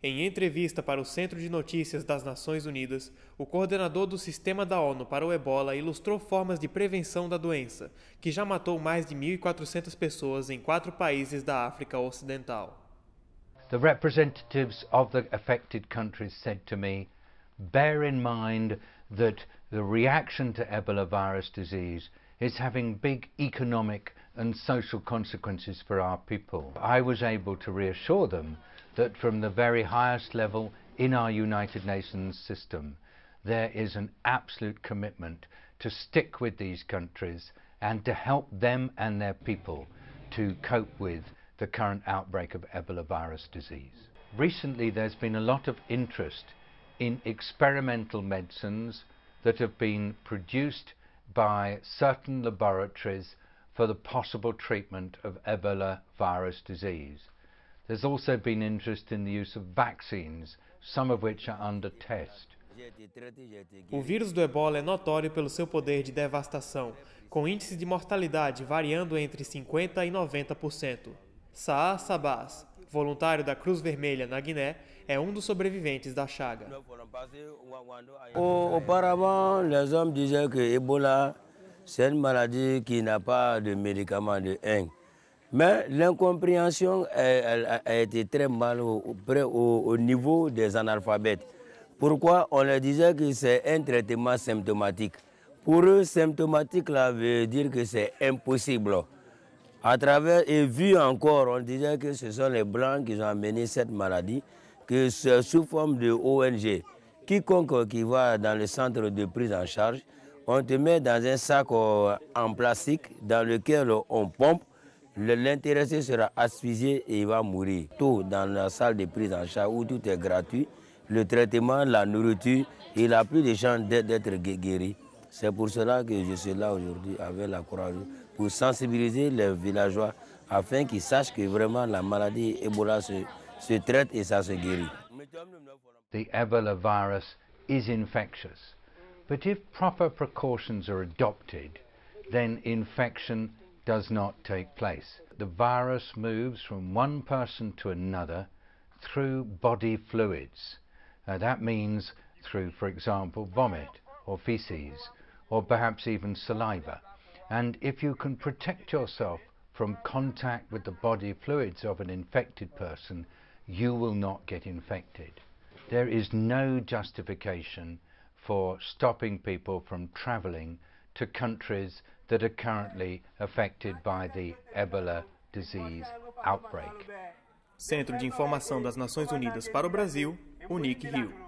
Em entrevista para o Centro de Notícias das Nações Unidas, o coordenador do Sistema da ONU para o Ebola ilustrou formas de prevenção da doença, que já matou mais de 1.400 pessoas em quatro países da África Ocidental. The representatives of the affected countries said to me, bear in mind that the reaction to Ebola virus disease Is having big economic and social consequences for our people. I was able to reassure them that from the very highest level in our United Nations system, there is an absolute commitment to stick with these countries and to help them and their people to cope with the current outbreak of Ebola virus disease. Recently, there's been a lot of interest in experimental medicines that have been produced by certain laboratories for the possible treatment of Ebola virus disease. There's also been interest in the use of vaccines, some of which are under test. O vírus do ebola é notório pelo seu poder de devastação, com índice de mortalidade variando entre 50% e 90%. Saar Sabas, de la Cruz Vermelha na est é um des survivants sobreviventes la chaga. Auparavant, les hommes disaient que Ebola, c'est une maladie qui n'a pas de médicament de 1 Mais l'incompréhension a, été très mal au, au, au niveau des analphabètes. Pourquoi on leur disait que c'est un traitement symptomatique Pour eux, symptomatique, là veut dire que c'est impossible à travers et vu encore, on disait que ce sont les Blancs qui ont amené cette maladie, que c'est sous forme de ONG. Quiconque qui va dans le centre de prise en charge, on te met dans un sac euh, en plastique dans lequel on pompe. L'intéressé sera asphyxié et il va mourir. Tout dans la salle de prise en charge où tout est gratuit, le traitement, la nourriture, il a plus de chance d'être guéri. C'est pour cela que je suis là aujourd'hui avec la courage pour sensibiliser les villageois afin qu'ils sachent que vraiment la maladie Ebola se, se traite et ça se guérit. The Ebola virus is infectious, but if proper precautions are adopted, then infection does not take place. The virus moves from one person to another through body fluids. Uh, that means through, for example, vomit or feces or perhaps even saliva and if you can protect yourself from contact with the body fluids of an infected person, you will not get infected. There is no justification for stopping people from traveling to countries that are currently affected by the Ebola disease outbreak. Centro de Informação das Nações Unidas para o Brasil, Unic Rio.